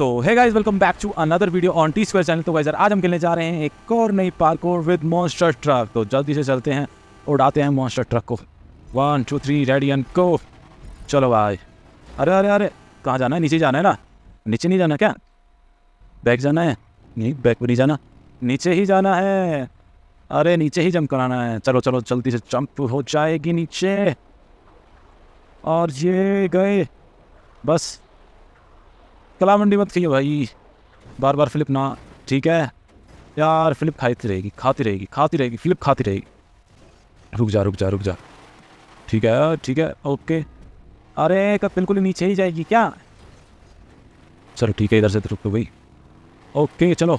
So hey guys welcome back to another video on T square channel तो गाइजर आज हम खेलने जा रहे हैं एक और नई पार्कोर विद मॉन्स्टर ट्रक तो जल्दी से चलते हैं उड़ाते हैं मॉन्स्टर ट्रक को one two three ready and को चलो भाई अरे अरे अरे कहाँ जाना है नीचे जाना है ना नीचे नहीं जाना क्या बैक जाना है नहीं बैक पर नहीं जाना नीचे ही जाना है अरे नीचे ही जंप कराना है चलो चलो जल्दी से जंप हो जाएगी नीचे और ये गए बस कला मंडी मत खाइए भाई बार बार फ्लिप ना ठीक है यार फ्लिप खाती रहेगी खाती रहेगी खाती रहेगी फ्लिप खाती रहेगी रुक जा रुक जा रुक जा ठीक है ठीक है ओके अरे कब बिल्कुल नीचे ही जाएगी क्या चलो ठीक है इधर से तो रुक भाई तो ओके चलो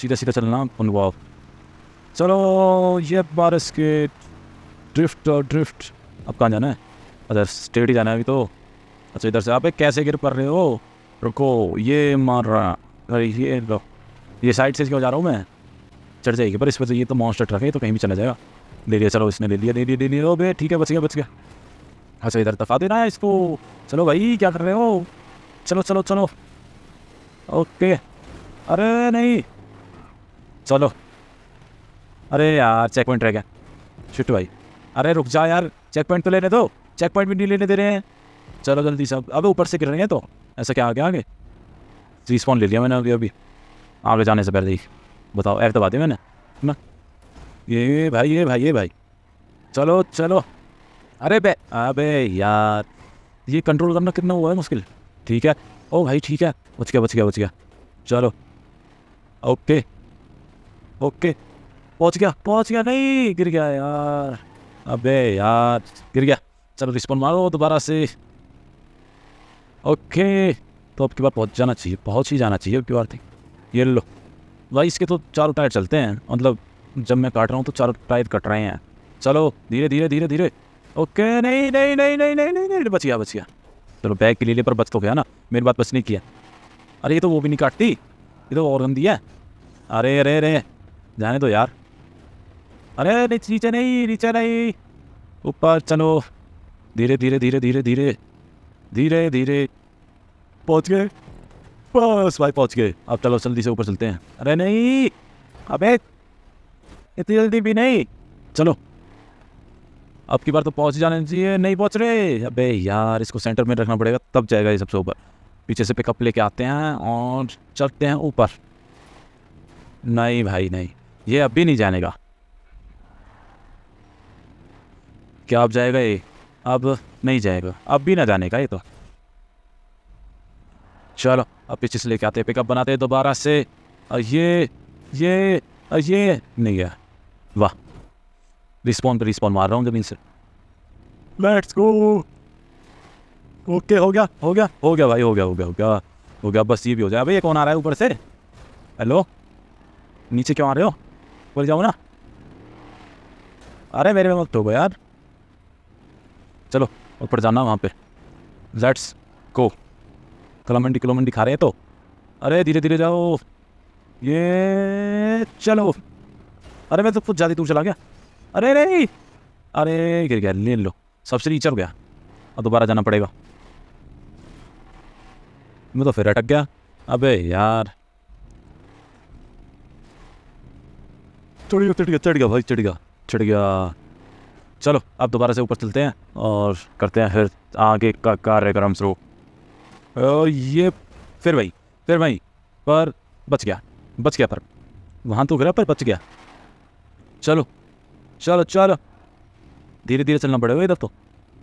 सीधा सीधा चलना अनुभव चलो ये बारिश के ड्रिफ्ट और ड्रिफ्ट अब कहाँ जाना है अच्छा स्टेट ही जाना है अभी तो अच्छा इधर से आप कैसे गिर पड़ रहे हो रुको ये मार रहा अरे ये लो ये साइड से क्यों जा रहा हूँ मैं चढ़ जाएगी पर इस वजह से ये तो मॉन्स्टर ट्रक है तो कहीं भी चला जाएगा ले लिया चलो इसने ले लिया ले लिया ले लिया बे ठीक है बच गया बच गया अच्छा इधर तफा देना है इसको चलो भाई क्या कर रहे हो चलो चलो चलो ओके अरे नहीं चलो अरे यार चेक पॉइंट रह गया शिट भाई अरे रुक जा यार चेक पॉइंट तो लेने दो चेक पॉइंट भी नहीं लेने दे रहे हैं चलो जल्दी सब अब ऊपर से गिर रहे हैं तो ऐसा क्या आगे गया आगे जी स्पॉन ले लिया मैंने अभी अभी आगे जाने से पहले ही बताओ ऐप बात है मैंने ना ये भाई ये भाई ये भाई चलो चलो अरे बे अबे यार ये कंट्रोल करना कितना हुआ है मुश्किल ठीक है ओ भाई ठीक है बच गया बच गया बच गया चलो ओके ओके पहुंच गया पहुंच गया नहीं गिर गया यार अबे यार गिर गया चलो रिस्पॉन्ड मारो दोबारा से ओके तो अब की पहुँच जाना चाहिए पहुँच ही जाना चाहिए अब की बार थी ये लो भाई इसके तो चारों टायर चलते हैं मतलब जब मैं काट रहा हूँ तो चारों टायर कट रहे हैं चलो धीरे धीरे धीरे धीरे ओके नहीं नहीं नहीं नहीं नहीं नहीं नहीं बच गया बच गया चलो बैग के लिए पर बच तो गया ना मेरी बात बच नहीं किया अरे ये तो वो भी नहीं काटती ये तो और गंदी है अरे अरे अरे जाने दो यार अरे नीचे नहीं नीचे नहीं ऊपर चलो धीरे धीरे धीरे धीरे धीरे धीरे धीरे पहुंच गए बस भाई पहुंच गए अब चलो जल्दी से ऊपर चलते हैं अरे नहीं अबे इतनी जल्दी भी नहीं चलो अब की बार तो पहुंच जाने चाहिए नहीं पहुंच रहे अबे यार इसको सेंटर में रखना पड़ेगा तब जाएगा ये सबसे ऊपर पीछे से पिकअप लेके आते हैं और चलते हैं ऊपर नहीं भाई नहीं ये अब भी नहीं जाने का क्या अब जाएगा ये अब नहीं जाएगा अब भी ना जाने का ये तो चलो अब पीछे से लेके आते हैं पिकअप बनाते हैं दोबारा से ये ये ये नहीं है वाह रिस्पॉन्ड पर रिस्पॉन्ड मार रहा हूँ जमीन से लेट्स गो ओके हो गया हो गया हो गया भाई हो गया हो गया हो गया हो गया बस ये भी हो जाए भैया कौन आ रहा है ऊपर से हेलो नीचे क्यों आ रहे हो ऊपर जाओ ना अरे मेरे में मत हो यार चलो ऊपर जाना वहाँ पे लेट्स गो कलामंडी किलोमंडी खा रहे हैं तो अरे धीरे धीरे जाओ ये चलो अरे मैं तो कुछ ज़्यादा दूर चला गया अरे अरे अरे गिर गया ले लो सबसे नीचे गया और दोबारा जाना पड़ेगा मैं तो फिर अटक गया अबे यार चढ़ गया चढ़ गया चढ़ गया भाई चढ़ गया चढ़ गया चलो अब दोबारा से ऊपर चलते हैं और करते हैं फिर आगे का कार्यक्रम शुरू ये फिर वही फिर वही पर बच गया बच गया पर वहाँ तो गिरा पर बच गया चलो चलो चलो धीरे धीरे चलना पड़ेगा इधर तो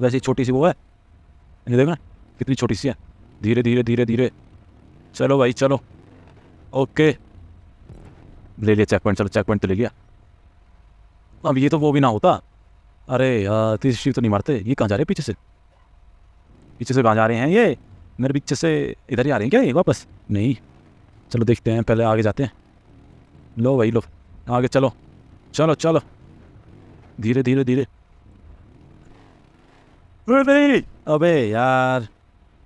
वैसे छोटी सी वो है ये देखना कितनी छोटी सी है धीरे धीरे धीरे धीरे चलो भाई चलो ओके ले लिया चेक पॉइंट चलो चेक पॉइंट तो ले लिया अब ये तो वो भी ना होता अरे तीस शिव तो नहीं मारते ये कहाँ जा रहे पीछे से पीछे से कहाँ जा रहे हैं ये मेरे पीछे से इधर ही आ रहे हैं क्या ये वापस नहीं चलो देखते हैं पहले आगे जाते हैं लो भाई लो आगे चलो चलो चलो धीरे धीरे धीरे अबे यार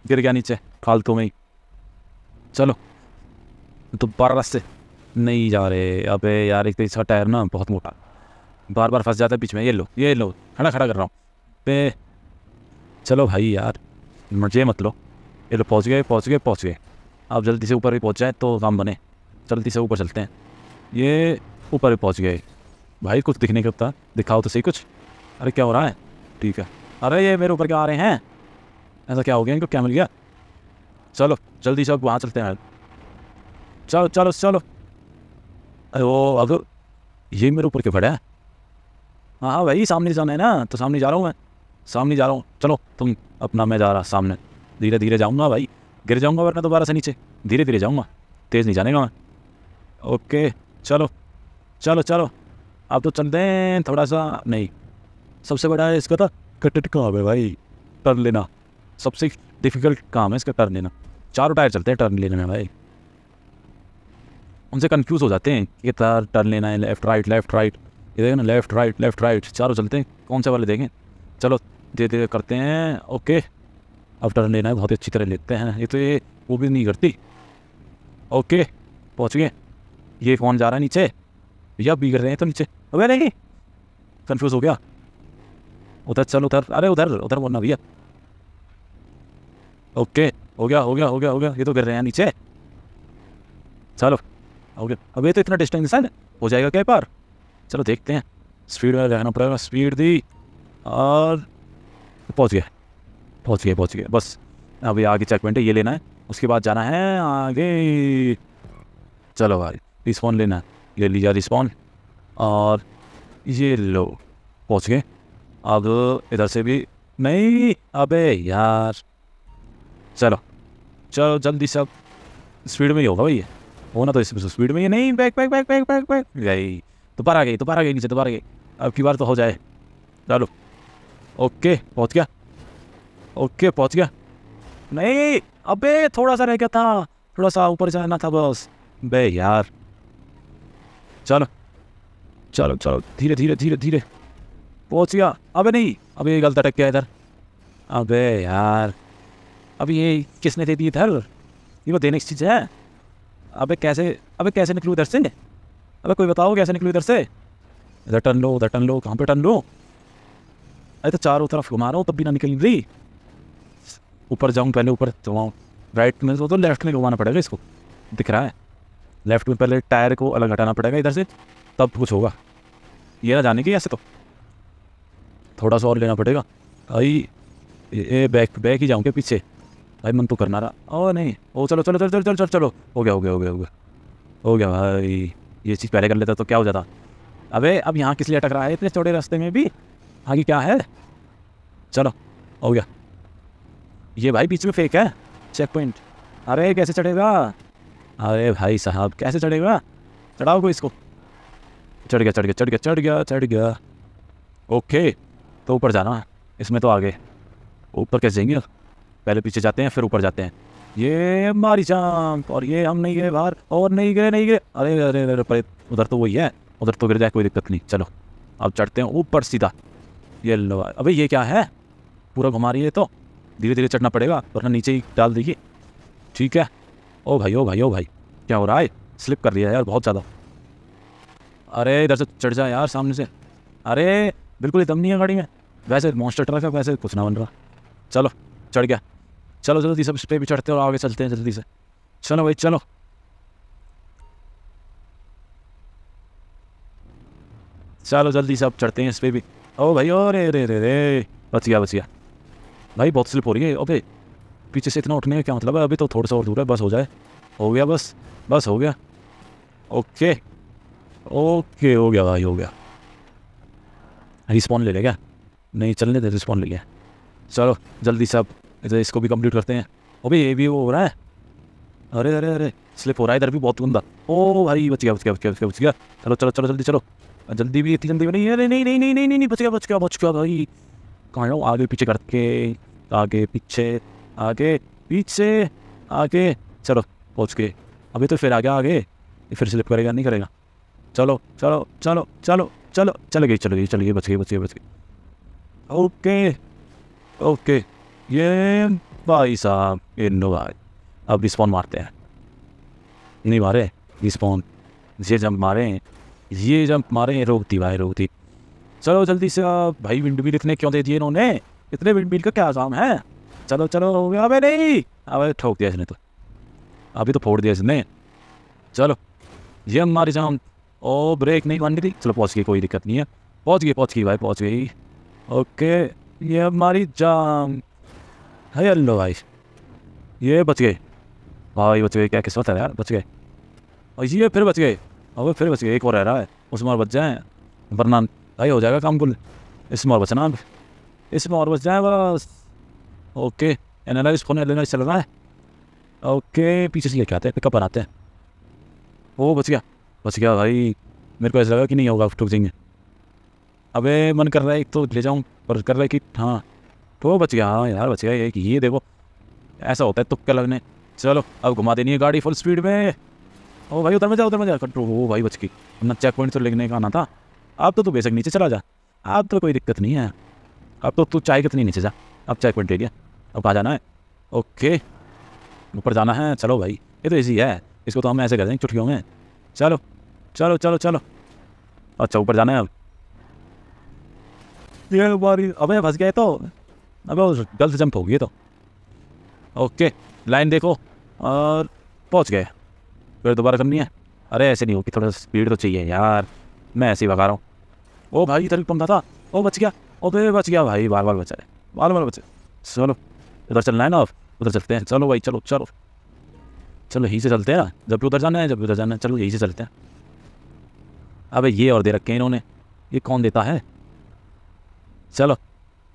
गिर गया नीचे फालतू में ही चलो तो बार रास्ते नहीं जा रहे अबे यार एक तो इसका टायर ना बहुत मोटा बार बार फंस जाता है बीच में ये लो ये लो खड़ा खड़ा कर रहा हूँ पे चलो भाई यार मुझे मत लो ये तो पहुँच गए पहुँच गए पहुँच गए आप जल्दी से ऊपर भी पहुँच जाए तो काम बने जल्दी से ऊपर चलते हैं ये ऊपर भी पहुँच गए भाई कुछ दिखने के था दिखाओ तो सही कुछ अरे क्या हो रहा है ठीक है अरे ये मेरे ऊपर क्या आ रहे हैं ऐसा क्या हो गया इनको क्या मिल गया चलो जल्दी से आप वहाँ चलते हैं चलो चलो चलो अरे वो अब ये मेरे ऊपर क्यों खड़ा है हाँ हाँ भाई सामने जाना है ना तो सामने जा रहा हूँ मैं सामने जा रहा हूँ चलो तुम अपना मैं जा रहा सामने धीरे धीरे जाऊँगा भाई गिर जाऊँगा वरना दोबारा से नीचे धीरे धीरे जाऊँगा तेज़ नहीं जानेगा मैं ओके चलो चलो चलो आप तो चलते हैं थोड़ा सा नहीं सबसे बड़ा है इसका था तो कटट काम है भाई टर्न लेना सबसे डिफ़िकल्ट काम है इसका टर्न लेना चारों टायर चलते हैं टर्न लेने में भाई उनसे कंफ्यूज हो जाते हैं कि तार टर्न लेना है लेफ़्ट राइट लेफ़्ट राइट ये देखें ना लेफ़्ट राइट लेफ़्ट राइट चारों चलते हैं कौन से वाले देखें चलो धीरे धीरे करते हैं ओके अब टर्न लेना है बहुत अच्छी तरह लेते हैं ये तो ये वो भी नहीं करती ओके पहुँच गए ये कौन जा रहा है नीचे अब भी कर रहे हैं तो नीचे अबे नहीं कन्फ्यूज़ हो गया उधर चल उधर अरे उधर उधर बोलना भैया ओके हो गया हो गया हो गया हो गया ये तो गिर रहे हैं नीचे चलो हो गया अब ये तो इतना डिस्टेंस है हो जाएगा क्या पार चलो देखते हैं स्पीड में रहना पड़ेगा स्पीड दी और पहुंच गया पहुँच गए पहुँच गए बस अभी आगे चेक पॉइंट है ये लेना है उसके बाद जाना है आगे चलो भाई रिस्पॉन लेना है ले लीजिए रिस्पॉन और ये लो पहुँच गए अब इधर से भी नहीं अबे यार चलो चलो जल्दी सब स्पीड में ही होगा भाई होना तो इसमें स्पीड में ये नहीं back back back back back back गई दोबारा तो गई दोबारा तो गई नीचे दोबारा तो गई अब की बार तो हो जाए चलो ओके पहुँच गया ओके पहुंच गया नहीं अबे थोड़ा सा रह गया था थोड़ा सा ऊपर जाना था बस बे यार चलो चलो चलो धीरे धीरे धीरे धीरे पहुंच गया अबे नहीं अबे गलत अटक गया इधर अबे यार अभी ये किसने दे दी इधर ये वो तो देने की चीज़ है अबे कैसे अबे कैसे निकलूँ इधर से अबे कोई बताओ कैसे निकलूँ इधर से इधर टन लो उधर टन लो कहाँ पे टन लो अरे तो चारों तरफ घुमा रहा हूँ तब भी ना निकल रही ऊपर जाऊँ पहले ऊपर चलाऊँ राइट में तो, लेफ्ट में घुमाना पड़ेगा इसको दिख रहा है लेफ्ट में पहले टायर को अलग हटाना पड़ेगा इधर से तब कुछ होगा ये ना जाने की ऐसे तो थोड़ा सा और लेना पड़ेगा भाई ये बैक बैक ही जाऊँ पीछे भाई मन तो करना रहा ओ नहीं ओ चलो चलो चलो चलो चलो चलो चलो हो गया हो गया हो गया हो गया हो गया भाई ये चीज़ पहले कर लेता तो क्या हो जाता अबे अब यहाँ किस लिए अटक रहा है इतने छोटे रास्ते में भी आगे क्या है चलो हो गया ये भाई बीच में फेक है चेक पॉइंट अरे कैसे चढ़ेगा अरे भाई साहब कैसे चढ़ेगा चढ़ाओ को इसको चढ़ गया चढ़ गया चढ़ गया चढ़ गया चढ़ गया ओके तो ऊपर जाना है इसमें तो आगे ऊपर कैसे जाएंगे पहले पीछे जाते हैं फिर ऊपर जाते हैं ये मारी चाँप और ये हम नहीं गए बाहर और नहीं गए नहीं गए अरे अरे अरे पर उधर तो वही है उधर तो गिर जाए कोई दिक्कत नहीं चलो अब चढ़ते हैं ऊपर सीधा ये लो अबे ये क्या है पूरा घुमा रही है तो धीरे धीरे चढ़ना पड़ेगा वरना नीचे ही डाल देगी ठीक है ओ भाई ओ भाई ओ भाई क्या हो रहा है स्लिप कर लिया यार बहुत ज़्यादा अरे इधर से चढ़ जाए यार सामने से अरे बिल्कुल ही दम नहीं है गाड़ी में वैसे मॉन्स्टर ट्रक है वैसे कुछ ना बन रहा चलो चढ़ गया चलो जल्दी सब इस पर भी चढ़ते और आगे चलते हैं जल्दी से चलो भाई चलो चलो जल्दी से अब चढ़ते हैं इस पर भी ओ भाई ओ रे रे रे रे बचिया बचिया भाई बहुत स्लिप हो रही है अबे पीछे से इतना उठने का क्या मतलब है अभी तो थोड़ा सा और दूर है बस हो जाए हो गया बस बस हो गया ओके ओके हो गया भाई हो गया रिस्पॉन्ड ले क्या नहीं चलने दे रिस्पॉन्ड ले लिया चलो जल्दी सब इधर इसको भी कंप्लीट करते हैं ओ भाई ये भी वो हो रहा है अरे अरे अरे स्लिप हो रहा है इधर भी बहुत गंदा ओ भाई बच गया बच गया बच गया बच गया बच गया चलो चलो चलो जल्दी चलो जल्दी भी इतनी जल्दी भी नहीं अरे नहीं नहीं नहीं नहीं नहीं बच गया बच गया बच गया भाई कहाँ जाऊँ आगे पीछे करके आगे पीछे आगे पीछे आगे चलो पहुँच के अभी तो फिर आ गया आगे फिर स्लिप करेगा नहीं करेगा चलो चलो चलो चलो चलो चल गई चल गई चल गई बच गई बच गई बच गई ओके ओके ये भाई साहब भाई अब रिस्पॉन्ड मारते हैं नहीं मारे रिस्पॉन्ड ये जंप मारे ये जंप मारे रोकती भाई रोकती चलो जल्दी से भाई विंडमिल इतने क्यों दे दिए इन्होंने इतने विंडमिल का क्या आजाम है चलो चलो हो गया अबे नहीं अबे ठोक दिया इसने तो अभी तो फोड़ दिया इसने चलो ये हमारी जाम ओ ब्रेक नहीं मान रही थी चलो पहुँच गई कोई दिक्कत नहीं है पहुँच गई पहुँच गई भाई पहुँच गई ओके ये हमारी जाम है अल्लो भाई ये बच गए भाई बच गए क्या किस्मत है यार बच गए और ये फिर बच गए अब फिर बच गए एक और रह रहा है उसमें और बच जाए वरना भाई हो जाएगा काम कुल इसमें और बचना आप इसमें और बच जाए बस ओके एनालाइज फोन एनालाइज चल रहा है ओके पीछे से लेके आते हैं पिकअप बनाते हैं वो बच गया बच गया भाई मेरे को ऐसा लगा कि नहीं होगा ठुक जाएंगे अबे मन कर रहा है एक तो ले जाऊँ पर कर रहा है कि हाँ तो बच गया हाँ यार बच गया ये कि ये देखो ऐसा होता है तुक्के लगने चलो अब घुमा देनी है गाड़ी फुल स्पीड में ओ भाई उतर में जाओ उतर में जाओ कंट्रोल ओ भाई बच गई अपना चेक पॉइंट तो लेने का आना था अब तो तू बेशक नीचे चला जा अब तो कोई दिक्कत नहीं है अब तो तू चाय कितनी नीचे जा अब चाय पॉइंट एरिया अब कहाँ जाना है ओके ऊपर जाना है चलो भाई ये तो ईजी है इसको तो हम ऐसे कर देंगे चुटकियों में चलो चलो चलो चलो अच्छा ऊपर जाना है अब ये बारी अबे फंस गए तो अबे गलत जंप हो गई तो ओके लाइन देखो और पहुंच गए फिर दोबारा करनी है अरे ऐसे नहीं होगी थोड़ा स्पीड तो चाहिए यार मैं ऐसे ही भगा रहा हूँ ओ भाई इधर भी था ओ बच गया ओ बे बच गया भाई बार बार बचा है बार बार बचा चलो इधर चलना है ना आप उधर चलते हैं चलो भाई चलो चलो चलो यहीं से चलते हैं ना जब भी उधर जाना है जब भी उधर जाना है चलो यहीं से चलते हैं अबे ये और दे रखे हैं इन्होंने ये कौन देता है चलो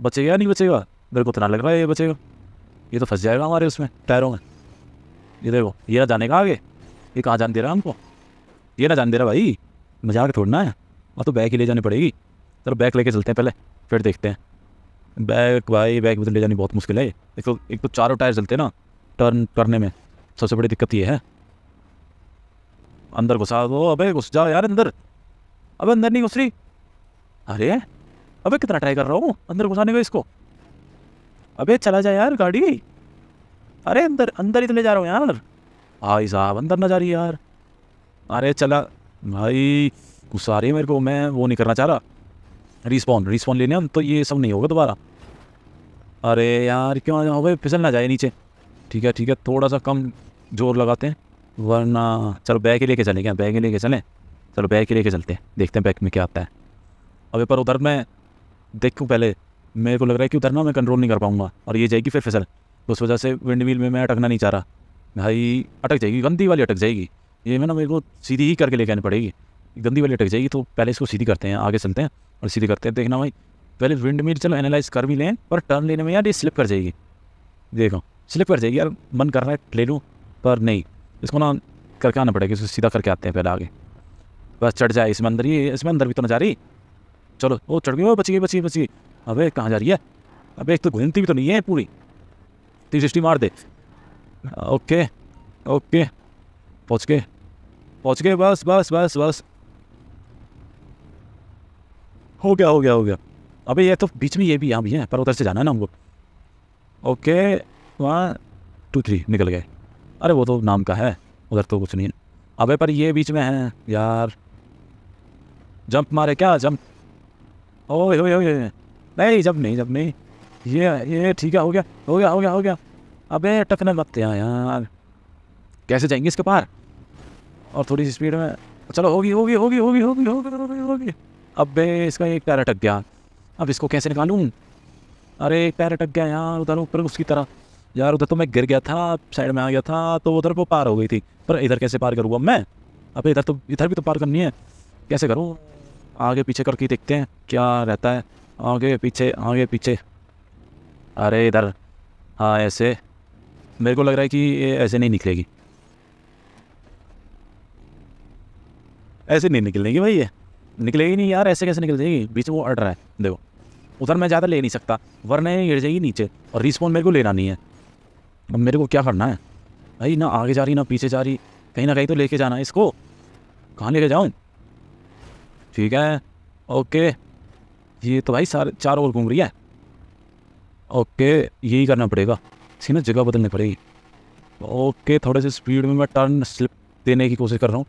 बचेगा नहीं बचेगा मेरे को उतना लग रहा है ये बचेगा ये तो फंस जाएगा हमारे उसमें टायरों में ये देखो ये ना जाने का आगे ये कहाँ जान दे रहा है हमको ये ना जान दे रहा भाई मजाक थोड़ना है हाँ तो बैग ही ले जानी पड़ेगी चलो बैग लेके चलते हैं पहले फिर देखते हैं बैग भाई बैग में तो ले जानी बहुत मुश्किल है एक तो एक तो चारों टायर चलते हैं ना टर्न करने में सबसे बड़ी दिक्कत ये है अंदर घुसा दो अबे घुस जाओ यार अंदर अबे अंदर नहीं घुस रही अरे अबे कितना ट्राई कर रहा हूँ अंदर घुसाने का इसको अबे चला जाए यार गाड़ी अरे अंदर अंदर ही तो ले जा रहा हूँ यार भाई साहब अंदर ना जा रही यार अरे चला भाई गुस्सा आ रही है मेरे को मैं वो नहीं करना चाह रहा रिस्पॉन्ड रिस्पॉन्ड लेने तो ये सब नहीं होगा दोबारा अरे यार क्यों आ जाओ फिसल ना जाए नीचे ठीक है ठीक है थोड़ा सा कम जोर लगाते हैं वरना चलो बैग ही लेके चलें क्या बैग ही लेके चलें चलो बैग ही लेके चलते हैं देखते हैं बैग में क्या आता है अबे पर उधर मैं देखूँ पहले मेरे को लग रहा है कि उधर ना मैं कंट्रोल नहीं कर पाऊँगा और ये जाएगी फिर फिसल उस वजह से विंड मिल में मैं अटकना नहीं चाह रहा भाई अटक जाएगी गंदी वाली अटक जाएगी ये मैं ना मेरे को सीधी ही करके लेके आनी पड़ेगी गंदी वाली अटक जाएगी तो पहले इसको सीधी करते हैं आगे चलते हैं और सीधी करते हैं देखना भाई पहले विंड मिल चलो एनालाइज कर भी लें पर टर्न लेने में यार ये स्लिप कर जाएगी देखो स्लिप कर जाएगी यार मन कर रहा है ले लूँ पर नहीं इसको ना करके आना पड़ेगा इसको सीधा करके आते हैं पहले आगे बस चढ़ जाए इसमें अंदर ही इसमें अंदर भी तो ना जा रही चलो वो चढ़ गई वो बची गई बची गई बची अबे कहाँ जा रही है अबे एक तो घूमती भी तो नहीं है पूरी तीन सिक्सटी मार दे ओके ओके पहुँच गए पहुँच गए बस बस बस बस हो गया हो गया हो गया अबे ये तो बीच में ये भी यहाँ भी है पर उधर से जाना है ना हमको ओके वहाँ टू थ्री निकल गए अरे वो तो नाम का है उधर तो कुछ नहीं है अबे पर ये बीच में है यार जंप मारे क्या जंप ओ हो गया नहीं जंप नहीं जंप नहीं ये ये ठीक है हो गया हो गया हो गया हो गया अबे टकने लगते हैं यार कैसे जाएंगे इसके पार और थोड़ी सी स्पीड में चलो होगी होगी होगी होगी होगी होगी होगी अब इसका एक पैर अटक गया अब इसको कैसे निकालूँ अरे एक पैर अटक गया यार उधर ऊपर उसकी तरह यार उधर तो मैं गिर गया था साइड में आ गया था तो उधर वो पार हो गई थी पर इधर कैसे पार करूँगा मैं अब इधर तो इधर भी तो पार करनी है कैसे करूँ आगे पीछे करके देखते हैं क्या रहता है आगे पीछे आगे पीछे अरे इधर हाँ ऐसे मेरे को लग रहा है कि ये ऐसे नहीं निकलेगी ऐसे नहीं निकलेगी भाई ये निकलेगी नहीं यार ऐसे कैसे निकल जाएगी बीच में वो अड़ रहा है देखो उधर मैं ज़्यादा ले नहीं सकता वरना ये गिर जाएगी नीचे और रिस्पॉन्स मेरे को लेना नहीं है अब मेरे को क्या करना है भाई ना आगे जा रही ना पीछे जा रही कहीं ना कहीं तो लेके जाना है इसको कहाँ लेके जाऊँ ठीक है ओके ये तो भाई सारे चार ओवर घूम रही है ओके यही करना पड़ेगा इसकी ना जगह बदलनी पड़ेगी ओके थोड़े से स्पीड में मैं टर्न स्लिप देने की कोशिश कर रहा हूँ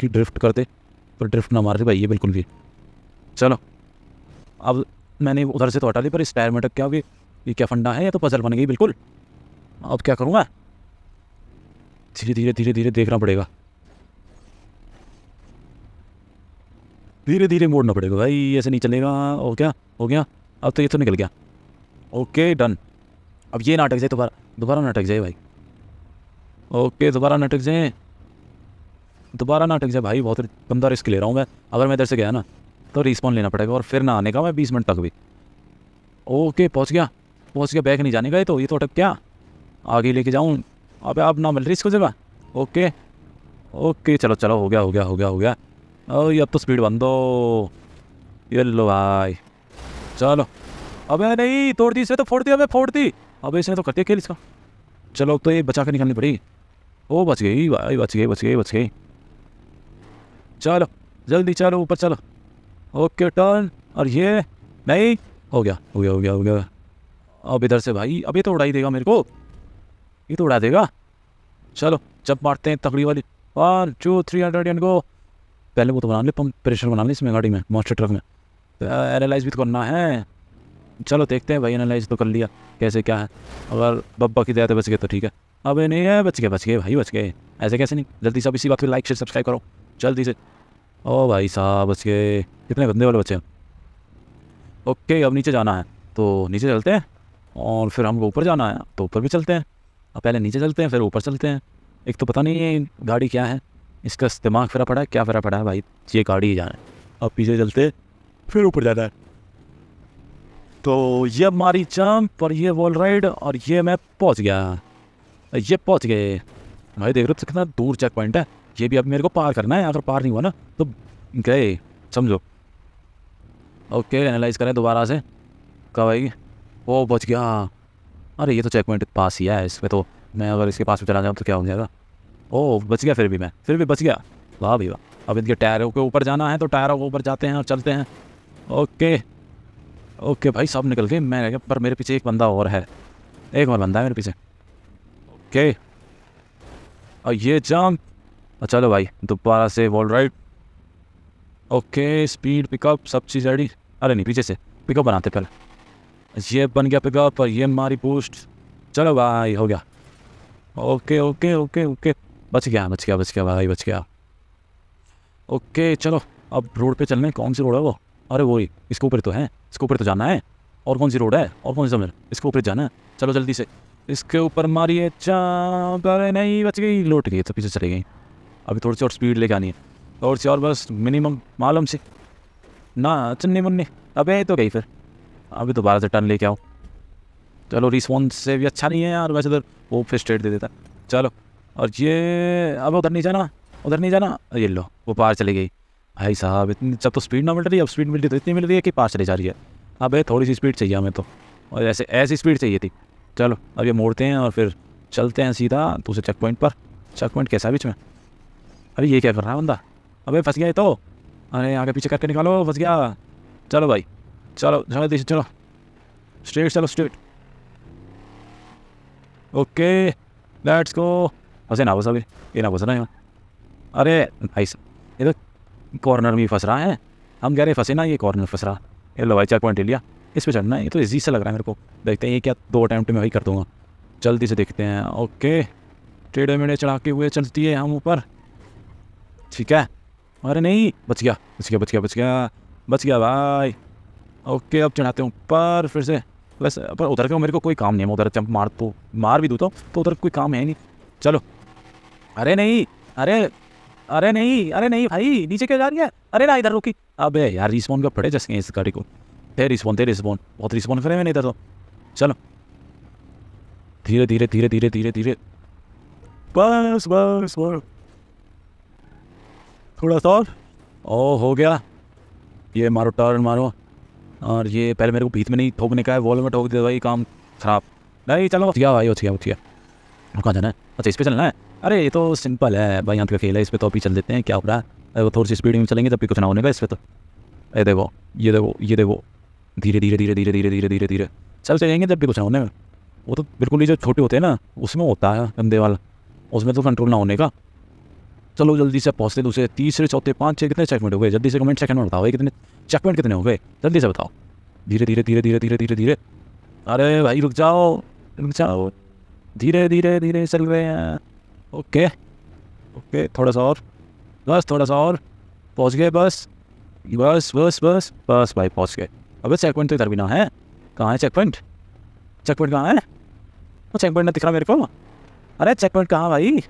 कि ड्रिफ्ट करते पर तो ड्रिफ्ट ना मार रही भाई ये बिल्कुल भी चलो अब मैंने उधर से तो हटा ली पर इस टायर में अटक क्या हुई ये क्या फंडा है या तो पजल बन गई बिल्कुल अब क्या करूँगा धीरे धीरे धीरे धीरे देखना पड़ेगा धीरे धीरे मोड़ना पड़ेगा भाई ऐसे नहीं चलेगा हो गया हो गया अब तो ये तो निकल गया ओके डन अब ये नाटक जाए दोबारा दोबारा नाटक जाए भाई ओके दोबारा नाटक जाए दोबारा ना अटक जाए भाई बहुत गंदा रिस्क ले रहा हूँ मैं अगर मैं इधर से गया ना तो रिस्पॉन्स लेना पड़ेगा और फिर ना आने का मैं बीस मिनट तक भी ओके पहुँच गया पहुँच गया बैग नहीं जाने का ये तो ये तो अटक क्या आगे लेके जाऊँ अब आप ना मिल रही इसको जगह ओके ओके चलो चलो हो गया हो गया हो गया हो गया और अब तो स्पीड बंद दो ये लो भाई चलो अबे नहीं तोड़ दी इसे तो फोड़ दी अबे फोड़ दी अबे इसने तो कर दिया खेल इसका चलो तो ये बचा के निकालनी पड़ी ओ बच गई भाई बच गई बच गई बच गई चलो जल्दी चलो ऊपर चलो ओके टर्न और ये नहीं हो गया हो गया हो गया हो गया अब इधर से भाई अब ये तो उड़ा ही देगा मेरे को ये तो उड़ा देगा चलो जब मारते हैं तकड़ी वाली one two three hundred and go पहले वो तो बना ले पंप प्रेशर बना ले इसमें गाड़ी में मॉस्टर ट्रक में एनालाइज तो, भी तो करना है चलो देखते हैं भाई एनालाइज तो कर लिया कैसे क्या है अगर बब्बा की दया तो बच गए तो ठीक है अब नहीं है बच गए बच गए भाई बच गए ऐसे कैसे नहीं जल्दी सब इसी बात पर लाइक शेयर सब्सक्राइब करो जल्दी से ओ भाई साहब बच गए कितने गंदे वाले बच्चे हैं ओके अब नीचे जाना है तो नीचे चलते हैं और फिर हमको ऊपर जाना है तो ऊपर भी चलते हैं अब पहले नीचे चलते हैं फिर ऊपर चलते हैं एक तो पता नहीं गाड़ी क्या है इसका दिमाग फिरा पड़ा है क्या फिरा पड़ा है भाई ये गाड़ी ही जाना है अब पीछे चलते फिर ऊपर जाना है तो ये हमारी जंप और ये वॉल राइड और ये मैं पहुंच गया ये पहुंच गए भाई देख रहे हो कितना दूर चेक पॉइंट है ये भी अब मेरे को पार करना है अगर पार नहीं हुआ ना तो गए समझो ओके एनालाइज करें दोबारा से कहा भाई वो बच गया अरे ये तो चेक पॉइंट पास ही है इसमें तो मैं अगर इसके पास में चला जाऊँ तो क्या हो जाएगा ओ बच गया फिर भी मैं फिर भी बच गया वाह भाई वाह अब इनके टायरों के ऊपर जाना है तो टायरों के ऊपर जाते हैं और चलते हैं ओके ओके भाई सब निकल गए मैं गया पर मेरे पीछे एक बंदा और है एक और बंदा है मेरे पीछे ओके और ये जाम और चलो भाई दोबारा से wall ride okay speed pickup सब चीज़ रेडी अरे नहीं पीछे से पिकअप बनाते पहले ये बन गया पिकअप और ये मारी पोस्ट चलो भाई हो गया ओके ओके ओके ओके बच गया बच गया बच गया भाई बच गया ओके चलो अब रोड पे चलने कौन सी रोड है वो अरे वही इसके ऊपर तो है इसके ऊपर तो जाना है और कौन सी रोड है और कौन सी समझ इसके ऊपर जाना है चलो जल्दी से इसके ऊपर मारिए चाप अरे नहीं बच गई लौट गई तो पीछे चली गई अभी थोड़ी सी और स्पीड लेके आनी है और सी और बस मिनिमम मालूम से ना चन्नी मुन्नी अबे तो गई फिर अभी दोबारा से टर्न लेके आओ चलो रिस्पॉन्स से भी अच्छा नहीं है यार वैसे उधर तो वो फिर स्ट्रेट दे देता चलो और ये अब उधर नहीं जाना उधर नहीं जाना ये लो वो पार चली गई भाई साहब इतनी जब तो स्पीड ना मिल रही अब स्पीड मिल रही तो इतनी मिल रही है कि पार चली जा रही है अब थोड़ी सी स्पीड चाहिए हमें तो और ऐसे ऐसी स्पीड चाहिए थी चलो अब ये मोड़ते हैं और फिर चलते हैं सीधा दूसरे चेक पॉइंट पर चेक पॉइंट कैसा बीच में अरे ये क्या कर रहा है बंदा अबे फंस गया ये तो अरे आगे पीछे करके निकालो फंस गया चलो भाई चलो जल्दी से चलो स्ट्रेट चलो स्ट्रेट ओके लेट्स गो फंसे ना फंसा ये ना फंसना है अरे भाई ये तो कॉर्नर में फंस रहा है हम कह रहे फंसे ना ये कॉर्नर फंस रहा ये लो भाई चार पॉइंट ले लिया इस पर चढ़ना है ये तो इजी से लग रहा है मेरे को देखते हैं ये क्या दो अटैम्प्ट में वही कर दूंगा जल्दी से देखते हैं ओके टेढ़े मेढ़े चढ़ा के हुए चलती है हम ऊपर ठीक है अरे नहीं बच गया बच गया बच गया बच गया बच गया भाई ओके अब चढ़ाते हूँ ऊपर फिर से बस पर उधर के मेरे को कोई काम नहीं है उधर जंप मार तो मार भी दू तो, तो उधर कोई काम है नहीं चलो अरे नहीं अरे अरे नहीं अरे नहीं भाई नीचे क्या जा रही है अरे ना इधर रुकी अबे यार रिस्पोन का पड़े जैसे इस गाड़ी को थे रिस्पोन थे रिस्पोन बहुत रिस्पोन करे मैंने इधर तो चलो धीरे धीरे धीरे धीरे धीरे धीरे बस बस बस थोड़ा सा और ओ हो गया ये मारो टर्न मारो और ये पहले मेरे को भीत में नहीं ठोकने का है वॉल में ठोक दिया भाई काम ख़राब नहीं चलो उठिया भाई उठिया उठिया कहाँ जाना है अच्छा इस पर चलना है अरे ये तो सिंपल है भाई यहाँ पे खेल है इस पर तो अभी चल देते हैं क्या हो रहा है वो थोड़ी सी स्पीड में चलेंगे तब भी कुछ ना होने का इस पर तो ये देखो ये देखो ये देखो धीरे धीरे धीरे धीरे धीरे धीरे धीरे धीरे चल चलेंगे जब भी कुछ ना होने का वो तो बिल्कुल ही जो छोटे होते हैं ना उसमें होता है गंदे वाला उसमें तो कंट्रोल ना होने का चलो जल्दी से पहुँचते दूसरे तीसरे चौथे पाँच छः कितने चेकमेंट हो गए जल्दी से कमेंट सेकंड में बताओ कितने चेकमेंट कितने हो गए जल्दी से बताओ धीरे धीरे धीरे धीरे धीरे धीरे धीरे अरे भाई रुक जाओ रुक जाओ धीरे धीरे धीरे चल रहे हैं ओके ओके थोड़ा सा और बस थोड़ा सा और पहुँच गए बस बस बस बस बस भाई पहुँच गए अब चेक पॉइंट तो इधर भी ना है कहाँ है चेक पॉइंट चेक पॉइंट कहाँ है वो चेक पॉइंट ना दिख रहा मेरे को अरे चेक पॉइंट कहाँ भाई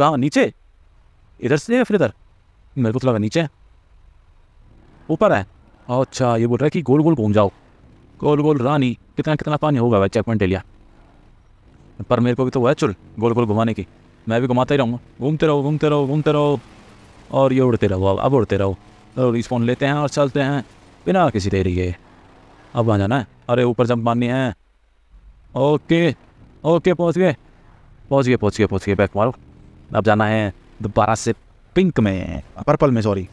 कहाँ नीचे इधर से या फिर इधर मेरे को तो लगा नीचे ऊपर है अच्छा ये बोल रहा है कि गोल गोल घूम जाओ गोल गोल रानी कितना कितना पानी होगा भाई चेक पॉइंट लिया पर मेरे को भी तो हुआ है चुल गोल गोल घुमाने की मैं भी घुमाता ही रहूँगा घूमते रहो घूमते रहो घूमते रहो और ये उड़ते रहो अब अब उड़ते रहो और फोन लेते हैं और चलते हैं बिना किसी देरी के अब वहाँ जाना है अरे ऊपर जंप मारनी है ओके ओके पहुँच गए पहुँच गए पहुँच गए पहुँच गए बैक मारो अब जाना है दोबारा से पिंक में पर्पल में सॉरी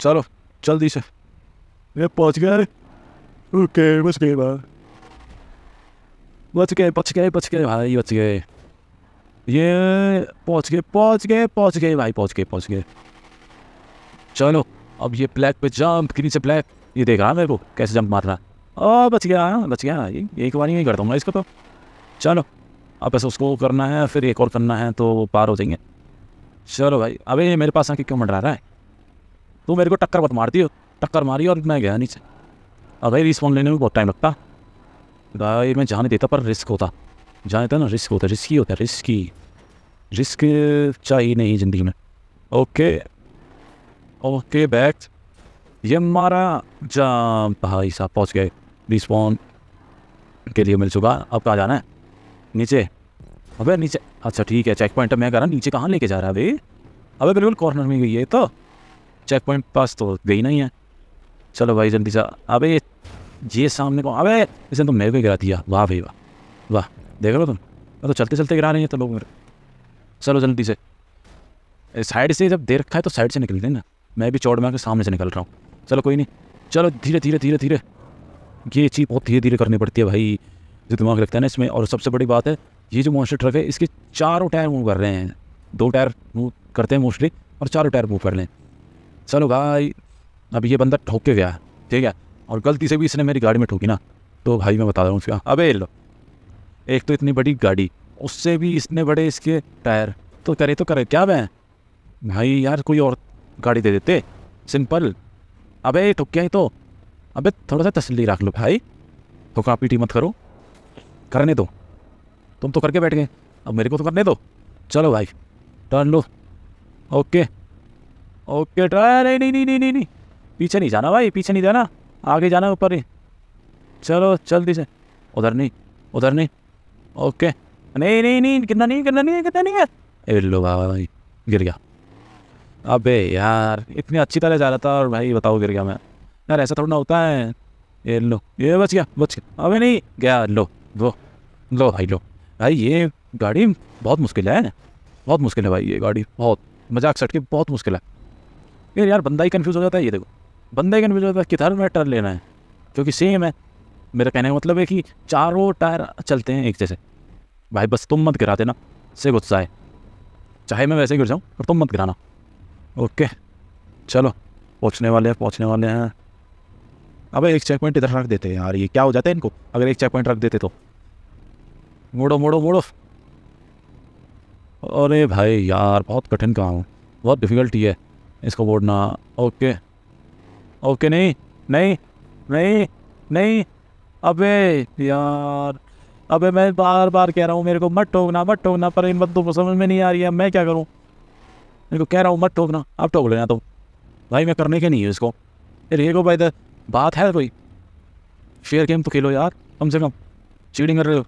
चलो जल्दी से ये पहुंच गए ओके बच गए बच गए बच गए बच गए भाई बच गए ये पहुंच गए पहुंच गए पहुंच गए भाई पहुंच गए पहुंच गए चलो अब ये ब्लैक पे जंप के नीचे ब्लैक ये देख रहा मेरे को कैसे जंप मार रहा ओ बच गया बच गया ये एक बार ही करता हूँ मैं इसको तो चलो अब बस उसको करना है फिर एक और करना है तो पार हो जाएंगे चलो भाई अबे मेरे पास आके क्यों मंडरा रहा है तू मेरे को टक्कर मत मारती हो टक्कर मारी और मैं गया नीचे अब भाई रिस्पॉन्स लेने में बहुत टाइम लगता भाई मैं जाने देता पर रिस्क होता जाने देता ना रिस्क होता रिस्क ही होता रिस्क ही रिस्क चाहिए नहीं ज़िंदगी में ओके ओके बैक ये मारा जा भाई साहब पहुँच गए रिस्पॉन्स के लिए मिल चुका अब कहाँ जाना है नीचे अबे नीचे अच्छा ठीक है चेक पॉइंट तो मैं कह रहा नीचे कहाँ लेके जा रहा है अभी अबे बिल्कुल कॉर्नर में गई है तो चेक पॉइंट पास तो गई नहीं है चलो भाई जल्दी सा अबे ये सामने को अबे इसने तो मैं भी गिरा दिया वाह भाई वाह वाह देख लो तुम मैं तो चलते चलते गिरा रही है तो लोग मेरे चलो जल्दी से साइड से जब दे रखा है तो साइड से निकलते दें ना मैं भी चौड़ में सामने से निकल रहा हूँ चलो कोई नहीं चलो धीरे धीरे धीरे धीरे ये चीज़ बहुत धीरे धीरे करनी पड़ती है भाई जो दिमाग रखता है ना इसमें और सबसे बड़ी बात है ये जो मोस्टर ट्रक है इसके चारों टायर मूव कर रहे हैं दो टायर मूव करते हैं मोस्टली और चारों टायर मूव कर लें चलो भाई अब ये बंदा ठोक के गया ठीक है और गलती से भी इसने मेरी गाड़ी में ठोकी ना तो भाई मैं बता रहा हूँ उसका अबे लो एक तो इतनी बड़ी गाड़ी उससे भी इसने बड़े इसके टायर तो करे तो करे क्या मैं भाई यार कोई और गाड़ी दे देते सिंपल अबे ठुक गया तो अबे थोड़ा सा तसली रख लो भाई ठोका पीटी मत करो करने दो तुम तो करके बैठ गए अब मेरे को तो करने दो चलो भाई टर्न लो ओके ओके टर्न नहीं नहीं नहीं नहीं नहीं पीछे नहीं जाना भाई पीछे नहीं जाना आगे जाना ऊपर ही चलो जल्दी से उधर नहीं उधर नहीं ओके नहीं नहीं नहीं कितना नहीं कितना नहीं कितना नहीं है लो बाबा भाई गिर गया अबे यार इतनी अच्छी तरह जा रहा था और भाई बताओ गिर गया मैं यार ऐसा थोड़ा ना होता है ये लो ये बच गया बच गया अबे नहीं गया लो लो लो भाई लो भाई ये गाड़ी बहुत मुश्किल है बहुत मुश्किल है भाई ये गाड़ी बहुत मजाक सट के बहुत मुश्किल है यार यार बंदा ही कन्फ्यूज़ हो जाता है ये देखो बंदा ही कन्फ्यूज़ हो जाता है किधर में टर्न लेना है क्योंकि सेम है मेरा कहने का मतलब है कि चारों टायर चलते हैं एक जैसे भाई बस तुम मत गिरा देना से गुस्सा है चाहे मैं वैसे गिर जाऊँ पर तुम मत गिराना ओके चलो पहुँचने वाले हैं पहुँचने वाले हैं अब एक चेक पॉइंट इधर रख देते हैं यार ये क्या हो जाता है इनको अगर एक चेक पॉइंट रख देते तो मोड़ो मोड़ो मोड़ो अरे भाई यार बहुत कठिन काम है बहुत डिफ़िकल्टी है इसको मोड़ना ओके ओके नहीं नहीं नहीं नहीं अबे यार अबे मैं बार बार कह रहा हूँ मेरे को मत टोकना मत टोकना पर इन बंदों को समझ में नहीं आ रही है मैं क्या करूँ मेरे को कह रहा हूँ मत टोकना आप टोक लेना तो। भाई मैं करने के नहीं है इसको रेगो भाई द बात है कोई फेयर गेम तो खेलो यार कम से कम चीटिंग कर रहे हो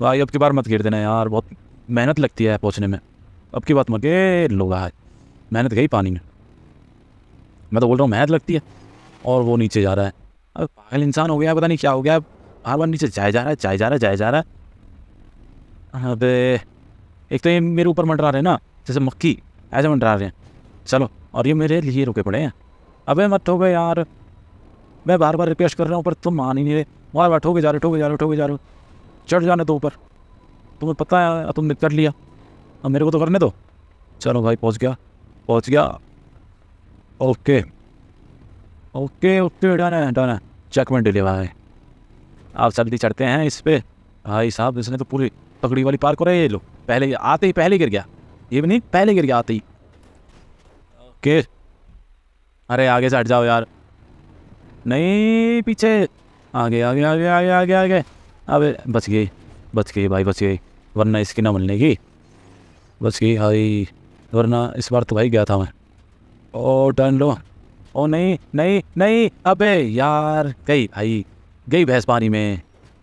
भाई अब की बार मत गिर देना यार बहुत मेहनत लगती है पहुँचने में अब की बात मत गिर लो आज मेहनत गई पानी में मैं तो बोल रहा हूँ मेहनत लगती है और वो नीचे जा रहा है अब पागल इंसान हो गया पता नहीं क्या हो गया अब बार बार नीचे जाया जा रहा है जाया जा रहा है जाया जा रहा है अब एक तो ये मेरे ऊपर मंडरा रहे हैं ना जैसे मक्खी ऐसे मंडरा रहे हैं चलो और ये मेरे लिए रुके पड़े हैं अबे मत हो गए यार मैं बार बार रिक्वेस्ट कर रहा हूँ पर तुम मान ही नहीं रहे वहाँ बैठोगे जा रहे ठोगे जा रहे ठोगे जा रहे चढ़ जाने दो ऊपर तुम्हें पता है तुमने कर लिया अब मेरे को तो करने दो चलो भाई पहुँच गया पहुँच गया ओके ओके ओके डन है डन है में डिले भाई आप जल्दी चढ़ते हैं इस पर भाई साहब इसने तो पूरी पकड़ी वाली पार कराई ये लोग पहले आते ही पहले गिर गया ये भी नहीं पहले गिर गया आते ही ओके अरे आगे से हट जाओ यार नहीं पीछे आगे आगे आगे आगे आगे आगे अबे बच गई बच गई भाई बच गई वरना इसकी ना मिलने की बच गई भाई वरना इस बार तो भाई गया था मैं ओ टर्न लो ओ नहीं नहीं नहीं अबे यार गई भाई गई भैंस पानी में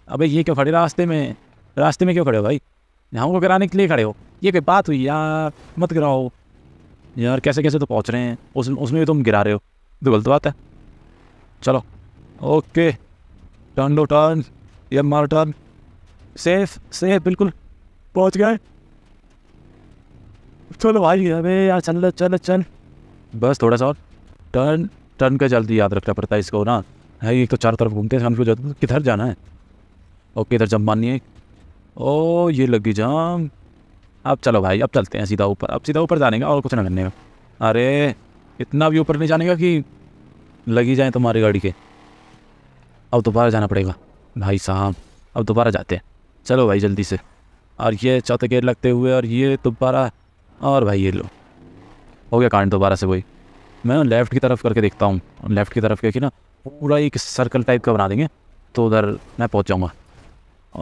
अबे ये क्यों खड़े रास्ते में रास्ते में क्यों खड़े हो भाई यहाँ को गिराने के लिए खड़े हो ये कोई बात हुई यार मत गिराओ यार कैसे कैसे तो पहुँच रहे हैं उस उसमें भी तुम गिरा रहे हो तो गलत बात है चलो ओके टर्न लो टर्न ये मार टर्न सेफ सेफ बिल्कुल पहुंच गए चलो भाई अबे यार चल चल चल बस थोड़ा सा और टर्न टर्न का जल्दी याद रखना पड़ता है इसको ना है ये तो चारों तरफ घूमते हैं हमको जाते किधर जाना है ओके इधर जम मानिए ओ ये लग गई जाम अब चलो भाई अब चलते हैं सीधा ऊपर अब सीधा ऊपर जाने का और कुछ ना करने का अरे इतना भी ऊपर नहीं जाने का कि लग ही जाएँ तुम्हारी गाड़ी के अब दोबारा जाना पड़ेगा भाई साहब अब दोबारा जाते हैं चलो भाई जल्दी से और ये चौथे गेट लगते हुए और ये दोबारा और भाई ये लो हो गया कांड दोबारा से वही मैं लेफ़्ट की तरफ करके देखता हूँ लेफ़्ट की तरफ कि ना पूरा एक सर्कल टाइप का बना देंगे तो उधर मैं पहुँच जाऊँगा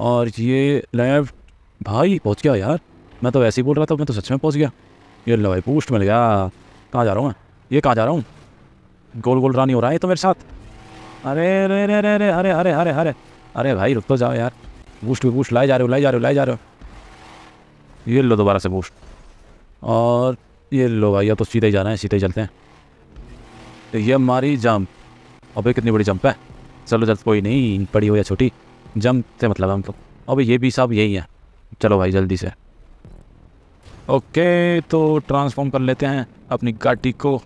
और ये लेफ़्ट भाई पहुँच गया यार मैं तो वैसे ही बोल रहा था मैं तो सच में पहुँच गया ये लो भाई पोस्ट मिल गया कहाँ जा रहा हूँ मैं ये कहाँ जा रहा हूँ गोल गोल रानी हो रहा है तो मेरे साथ अरे अरे अरे अरे अरे अरे अरे अरे अरे अरे भाई रुक तो जाओ यार बूस्ट भी बूस्ट लाए जा रहे हो लाए जा रहे हो लाए जा रहे हो ये लो दोबारा से बूस्ट और ये लो भाई तो सीधे ही जाना है सीधे ही चलते हैं तो ये हमारी जंप अबे कितनी बड़ी जंप है चलो जल्द कोई नहीं पड़ी हो या छोटी जंप से मतलब हम तो अब ये भी सब यही है चलो भाई जल्दी से ओके तो ट्रांसफॉर्म कर लेते हैं अपनी गाड़ी को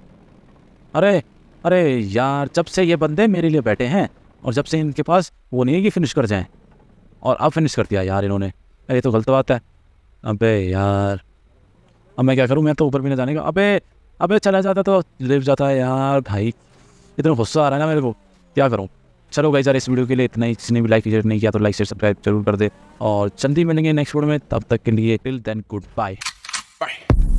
अरे अरे यार जब से ये बंदे मेरे लिए बैठे हैं और जब से इनके पास वो नहीं है कि फिनिश कर जाएं और अब फिनिश कर दिया यार इन्होंने अरे तो गलत बात है अबे यार अब मैं क्या करूँ मैं तो ऊपर भी ना जाने का अबे अबे चला जाता तो लिफ्ट जाता है यार भाई इतना गुस्सा आ रहा है ना मेरे को क्या करूँ चलो भाई यार इस वीडियो के लिए इतना ही जिसने भी लाइक शेयर नहीं किया तो लाइक शेयर सब्सक्राइब जरूर कर दे और जल्दी मिलेंगे नेक्स्ट वीडियो में तब तक के लिए till then good bye bye